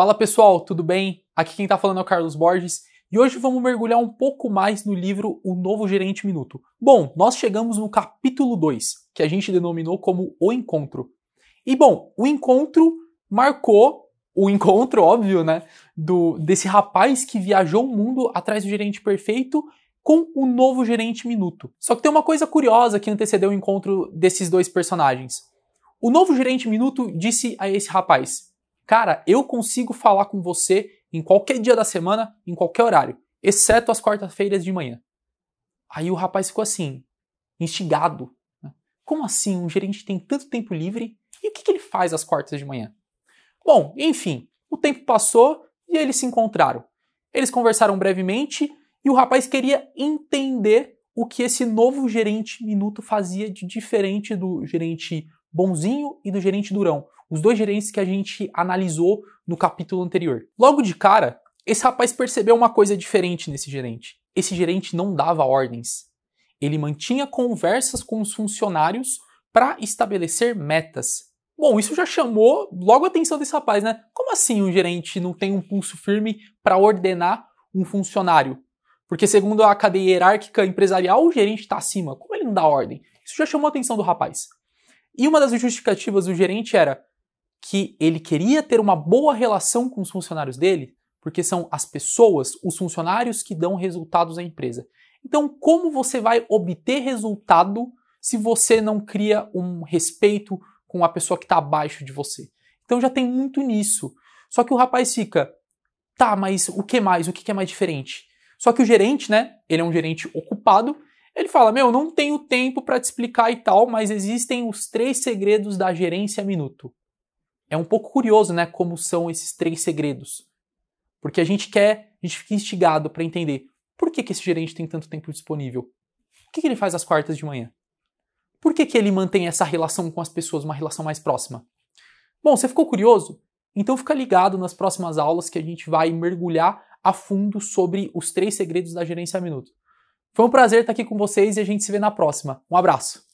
Fala pessoal, tudo bem? Aqui quem está falando é o Carlos Borges e hoje vamos mergulhar um pouco mais no livro O Novo Gerente Minuto. Bom, nós chegamos no capítulo 2, que a gente denominou como O Encontro. E bom, o encontro marcou o encontro, óbvio, né, do desse rapaz que viajou o mundo atrás do gerente perfeito com o novo gerente Minuto. Só que tem uma coisa curiosa que antecedeu o encontro desses dois personagens. O novo gerente Minuto disse a esse rapaz: Cara, eu consigo falar com você em qualquer dia da semana, em qualquer horário, exceto as quartas-feiras de manhã. Aí o rapaz ficou assim, instigado. Né? Como assim um gerente tem tanto tempo livre e o que, que ele faz às quartas de manhã? Bom, enfim, o tempo passou e eles se encontraram. Eles conversaram brevemente e o rapaz queria entender o que esse novo gerente minuto fazia de diferente do gerente bonzinho e do gerente durão os dois gerentes que a gente analisou no capítulo anterior. Logo de cara, esse rapaz percebeu uma coisa diferente nesse gerente. Esse gerente não dava ordens. Ele mantinha conversas com os funcionários para estabelecer metas. Bom, isso já chamou logo a atenção desse rapaz, né? Como assim um gerente não tem um pulso firme para ordenar um funcionário? Porque segundo a cadeia hierárquica empresarial, o gerente está acima. Como ele não dá ordem? Isso já chamou a atenção do rapaz. E uma das justificativas do gerente era: que ele queria ter uma boa relação com os funcionários dele, porque são as pessoas, os funcionários que dão resultados à empresa. Então, como você vai obter resultado se você não cria um respeito com a pessoa que está abaixo de você? Então, já tem muito nisso. Só que o rapaz fica, tá, mas o que mais? O que é mais diferente? Só que o gerente, né? Ele é um gerente ocupado. Ele fala: Meu, não tenho tempo para te explicar e tal, mas existem os três segredos da gerência minuto. É um pouco curioso, né, como são esses três segredos. Porque a gente quer, a gente fica instigado para entender por que, que esse gerente tem tanto tempo disponível? O que, que ele faz às quartas de manhã? Por que, que ele mantém essa relação com as pessoas, uma relação mais próxima? Bom, você ficou curioso? Então fica ligado nas próximas aulas que a gente vai mergulhar a fundo sobre os três segredos da gerência a minuto. Foi um prazer estar aqui com vocês e a gente se vê na próxima. Um abraço!